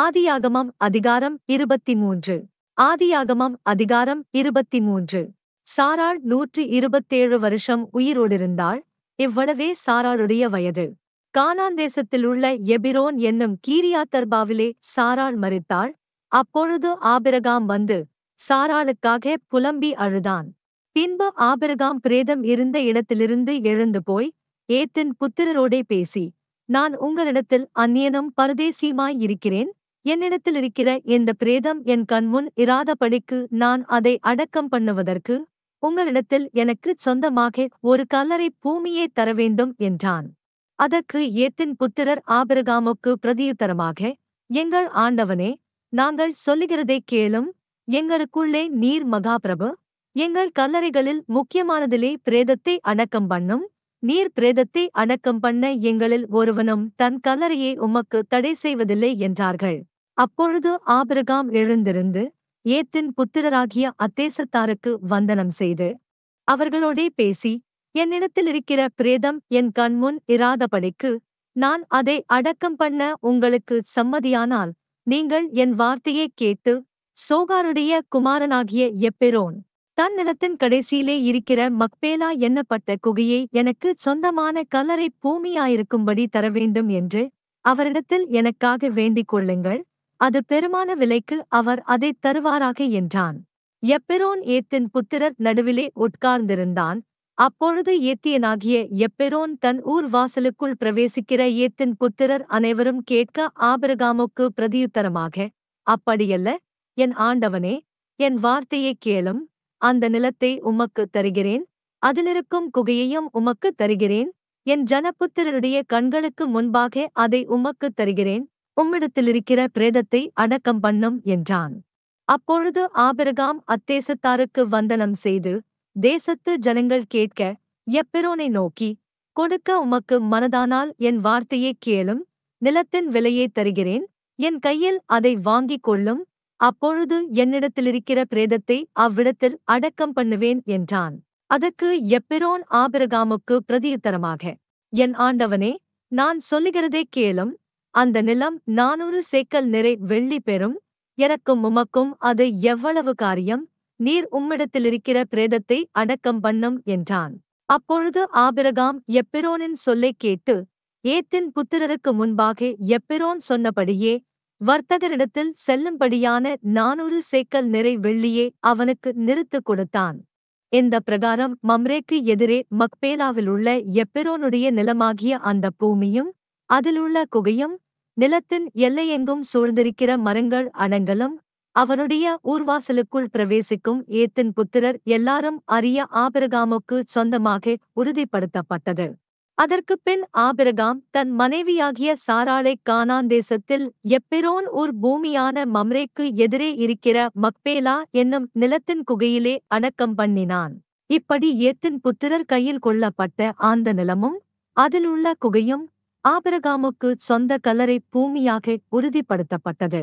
ஆதியாகமம் அதிகாரம் இருபத்தி மூன்று ஆதியாகமம் அதிகாரம் இருபத்தி மூன்று சாராள் நூற்று இருபத்தேழு வருஷம் உயிரோடிருந்தாள் இவ்வளவே சாராளுடைய வயது கானாந்தேசத்தில் உள்ள எபிரோன் என்னும் கீரியாத்தர்பாவிலே சாராள் மறித்தாள் அப்பொழுது ஆபிரகாம் வந்து சாராளுக்காக புலம்பி அழுதான் பின்பு ஆபிரகாம் பிரேதம் இருந்த இடத்திலிருந்து எழுந்து போய் ஏத்தின் புத்திரரோடே பேசி நான் உங்களிடத்தில் அந்நியனும் பரதேசியுமாய் இருக்கிறேன் என்னிடத்தில் இருக்கிற இந்த பிரேதம் என் கண்முன் இராதபடிக்கு நான் அதை அடக்கம் பண்ணுவதற்கு உங்களிடத்தில் எனக்கு சொந்தமாக ஒரு கல்லறை பூமியே தர வேண்டும் என்றான் அதற்கு ஏத்தின் புத்திரர் ஆபிரகாமுக்கு பிரதியுத்தரமாக எங்கள் ஆண்டவனே நாங்கள் சொல்லுகிறதை கேளும் எங்களுக்குள்ளே நீர் மகாபிரபு எங்கள் கல்லறைகளில் முக்கியமானதிலே பிரேதத்தை அடக்கம் பண்ணும் நீர் பிரேதத்தை அடக்கம் பண்ண எங்களில் ஒருவனும் தன் கல்லறையை உமக்கு தடை செய்வதில்லை என்றார்கள் அப்பொழுது ஆபிரகாம் எழுந்திருந்து ஏத்தின் புத்திரராகிய அத்தேசத்தாருக்கு வந்தனம் செய்து அவர்களோடே பேசி என்னிடத்தில் இருக்கிற பிரேதம் என் கண்முன் இராதபடிக்கு நான் அதை அடக்கம் பண்ண உங்களுக்கு சம்மதியானால் நீங்கள் என் வார்த்தையை கேட்டு சோகாருடைய குமாரனாகிய எப்பெரோன் தன் நிலத்தின் கடைசியிலே இருக்கிற மக்பேலா எண்ணப்பட்ட குகையை எனக்கு சொந்தமான கல்லறை பூமியாயிருக்கும்படி தர வேண்டும் என்று அவரிடத்தில் எனக்காக வேண்டிக் கொள்ளுங்கள் அது பெருமான விலைக்கு அவர் அதைத் தருவாராக என்றான் எப்பெரோன் ஏத்தின் புத்திரர் நடுவிலே உட்கார்ந்திருந்தான் அப்பொழுது ஏத்தியனாகிய எப்பெரோன் தன் ஊர் வாசலுக்குள் பிரவேசிக்கிற ஏத்தின் புத்திரர் அனைவரும் கேட்க ஆபிரகாமுக்கு பிரதியுத்தரமாக அப்படியல்ல என் ஆண்டவனே என் வார்த்தையை கேளும் அந்த நிலத்தை உமக்குத் தருகிறேன் அதிலிருக்கும் குகையையும் உமக்குத் தருகிறேன் என் ஜனப்புத்திரருடைய கண்களுக்கு முன்பாக அதை உமக்குத் தருகிறேன் உம்மிடத்திலிருக்கிற பிரேதத்தை அடக்கம் பண்ணும் என்றான் அப்பொழுது ஆபிரகாம் அத்தேசத்தாருக்கு வந்தனம் செய்து தேசத்து ஜனங்கள் கேட்க எப்பெரோனை நோக்கி கொடுக்க உமக்கு மனதானால் என் வார்த்தையே கேளும் நிலத்தின் விலையே தருகிறேன் என் கையில் அதை வாங்கிக் கொள்ளும் அப்பொழுது என்னிடத்திலிருக்கிற பிரேதத்தை அவ்விடத்தில் அடக்கம் பண்ணுவேன் என்றான் அதற்கு எப்பெரோன் ஆபிரகாமுக்கு பிரதியுத்தரமாக என் ஆண்டவனே நான் சொல்லுகிறதே கேளும் அந்த நிலம் நானூறு சேக்கல் நிறை வெள்ளி பெறும் எனக்கும் உமக்கும் அது எவ்வளவு காரியம் நீர் உம்மிடத்திலிருக்கிற பிரேதத்தை அடக்கம் பண்ணும் என்றான் அப்பொழுது ஆபிரகாம் எப்பிரோனின் சொல்லை கேட்டு ஏத்தின் புத்திரருக்கு முன்பாக எப்பிரோன் சொன்னபடியே வர்த்தகரிடத்தில் செல்லும்படியான நானூறு சேக்கல் நிறை வெள்ளியே அவனுக்கு நிறுத்து கொடுத்தான் இந்த பிரகாரம் மம்ரேக்கு எதிரே மக்பேலாவில் உள்ள எப்பிரோனுடைய நிலமாகிய அந்த பூமியும் அதிலுள்ள குகையும் நிலத்தின் எல்லையெங்கும் சூழ்ந்திருக்கிற மரங்கள் அனங்களும் அவனுடைய ஊர்வாசலுக்குள் பிரவேசிக்கும் ஏத்தின் புத்திரர் எல்லாரும் அரிய ஆபிரகாமுக்கு சொந்தமாக உறுதிப்படுத்தப்பட்டது அதற்கு பின் ஆபிரகாம் தன் மனைவியாகிய சாராளை கானாந்தேசத்தில் தேசத்தில் எப்பெரோன் ஊர் பூமியான மம்ரேக்கு எதிரே இருக்கிற மக்பேலா என்னும் நிலத்தின் குகையிலே அடக்கம் பண்ணினான் இப்படி ஏத்தின் புத்திரர் கையில் கொள்ளப்பட்ட ஆந்த நிலமும் அதிலுள்ள குகையும் ஆபிரகாமுக்கு சொந்த கல்லறை பூமியாக உறுதிப்படுத்தப்பட்டது